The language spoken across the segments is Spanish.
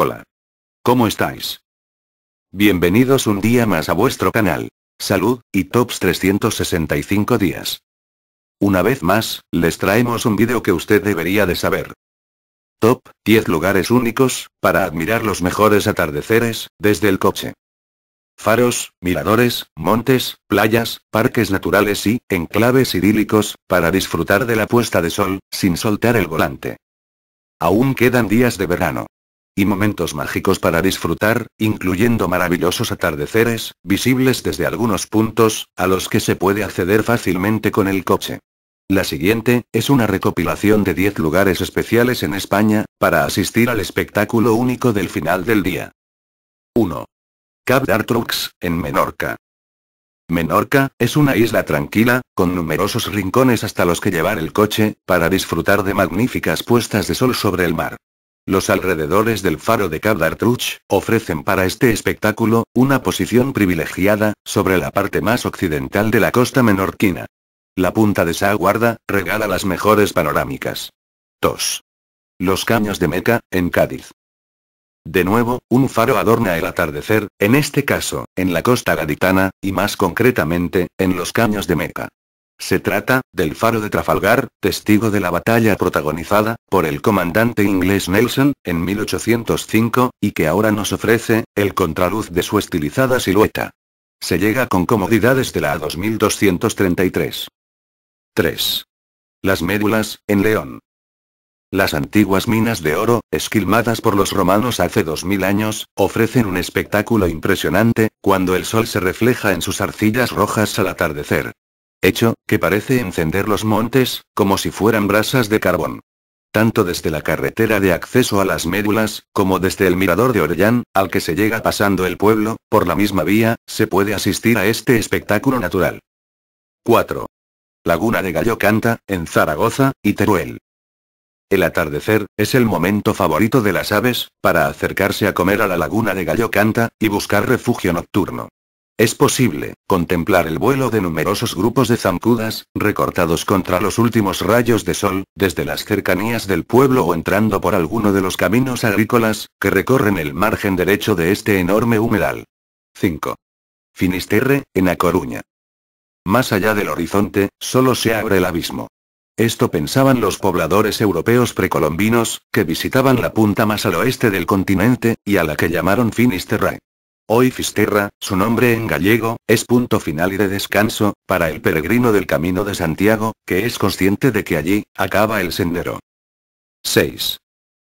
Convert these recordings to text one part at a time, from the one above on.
Hola. ¿Cómo estáis? Bienvenidos un día más a vuestro canal. Salud, y Tops 365 días. Una vez más, les traemos un vídeo que usted debería de saber. Top 10 lugares únicos, para admirar los mejores atardeceres, desde el coche. Faros, miradores, montes, playas, parques naturales y enclaves idílicos, para disfrutar de la puesta de sol, sin soltar el volante. Aún quedan días de verano y momentos mágicos para disfrutar, incluyendo maravillosos atardeceres, visibles desde algunos puntos, a los que se puede acceder fácilmente con el coche. La siguiente, es una recopilación de 10 lugares especiales en España, para asistir al espectáculo único del final del día. 1. Cap d'Artrux, en Menorca. Menorca, es una isla tranquila, con numerosos rincones hasta los que llevar el coche, para disfrutar de magníficas puestas de sol sobre el mar. Los alrededores del faro de Cadartruch ofrecen para este espectáculo una posición privilegiada sobre la parte más occidental de la costa menorquina. La punta de guarda, regala las mejores panorámicas. 2. Los Caños de Meca, en Cádiz. De nuevo, un faro adorna el atardecer, en este caso, en la costa gaditana, y más concretamente, en los caños de Meca. Se trata, del faro de Trafalgar, testigo de la batalla protagonizada, por el comandante inglés Nelson, en 1805, y que ahora nos ofrece, el contraluz de su estilizada silueta. Se llega con comodidades de la A2233. 3. Las médulas, en León. Las antiguas minas de oro, esquilmadas por los romanos hace 2000 años, ofrecen un espectáculo impresionante, cuando el sol se refleja en sus arcillas rojas al atardecer hecho, que parece encender los montes, como si fueran brasas de carbón. Tanto desde la carretera de acceso a las médulas, como desde el mirador de Orellán, al que se llega pasando el pueblo, por la misma vía, se puede asistir a este espectáculo natural. 4. Laguna de Gallo Canta, en Zaragoza, y Teruel. El atardecer, es el momento favorito de las aves, para acercarse a comer a la laguna de Gallo Canta, y buscar refugio nocturno. Es posible, contemplar el vuelo de numerosos grupos de zancudas, recortados contra los últimos rayos de sol, desde las cercanías del pueblo o entrando por alguno de los caminos agrícolas, que recorren el margen derecho de este enorme humedal. 5. Finisterre, en A Coruña. Más allá del horizonte, solo se abre el abismo. Esto pensaban los pobladores europeos precolombinos, que visitaban la punta más al oeste del continente, y a la que llamaron Finisterre. Hoy Fisterra, su nombre en gallego, es punto final y de descanso, para el peregrino del Camino de Santiago, que es consciente de que allí, acaba el sendero. 6.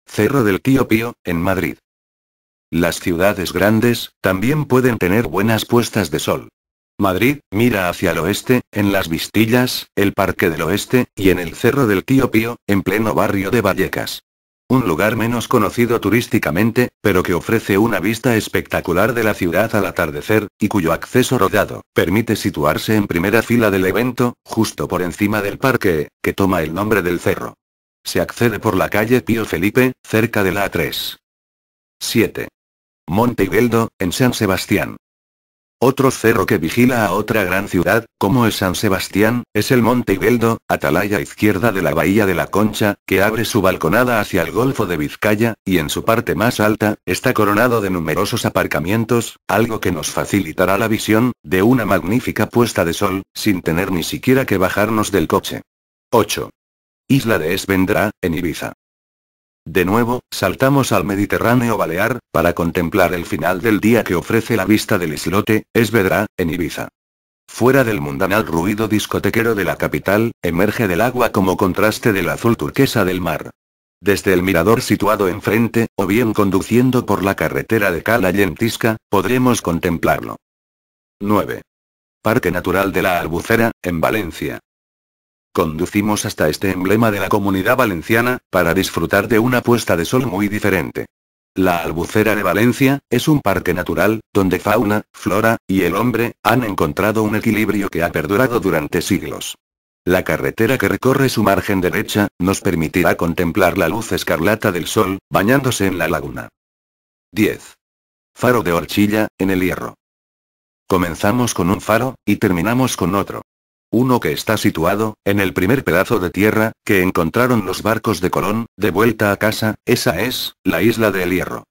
Cerro del Tío Pío, en Madrid. Las ciudades grandes, también pueden tener buenas puestas de sol. Madrid, mira hacia el oeste, en las Vistillas, el Parque del Oeste, y en el Cerro del Tío Pío, en pleno barrio de Vallecas. Un lugar menos conocido turísticamente, pero que ofrece una vista espectacular de la ciudad al atardecer, y cuyo acceso rodado permite situarse en primera fila del evento, justo por encima del parque, que toma el nombre del cerro. Se accede por la calle Pío Felipe, cerca de la A3. 7. Monte Ibeldo, en San Sebastián. Otro cerro que vigila a otra gran ciudad, como es San Sebastián, es el Monte Ibeldo, atalaya izquierda de la Bahía de la Concha, que abre su balconada hacia el Golfo de Vizcaya, y en su parte más alta, está coronado de numerosos aparcamientos, algo que nos facilitará la visión, de una magnífica puesta de sol, sin tener ni siquiera que bajarnos del coche. 8. Isla de Esvendra, en Ibiza. De nuevo, saltamos al Mediterráneo Balear, para contemplar el final del día que ofrece la vista del islote, Esvedra, en Ibiza. Fuera del mundanal ruido discotequero de la capital, emerge del agua como contraste del azul turquesa del mar. Desde el mirador situado enfrente, o bien conduciendo por la carretera de Cala podremos contemplarlo. 9. Parque Natural de la Albucera, en Valencia. Conducimos hasta este emblema de la comunidad valenciana, para disfrutar de una puesta de sol muy diferente. La Albucera de Valencia, es un parque natural, donde fauna, flora, y el hombre, han encontrado un equilibrio que ha perdurado durante siglos. La carretera que recorre su margen derecha, nos permitirá contemplar la luz escarlata del sol, bañándose en la laguna. 10. Faro de horchilla, en el Hierro. Comenzamos con un faro, y terminamos con otro. Uno que está situado, en el primer pedazo de tierra, que encontraron los barcos de Colón, de vuelta a casa, esa es, la isla del Hierro.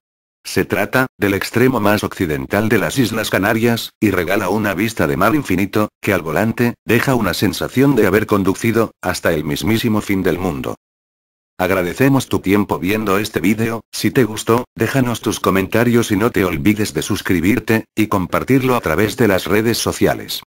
Se trata, del extremo más occidental de las Islas Canarias, y regala una vista de mar infinito, que al volante, deja una sensación de haber conducido, hasta el mismísimo fin del mundo. Agradecemos tu tiempo viendo este vídeo, si te gustó, déjanos tus comentarios y no te olvides de suscribirte, y compartirlo a través de las redes sociales.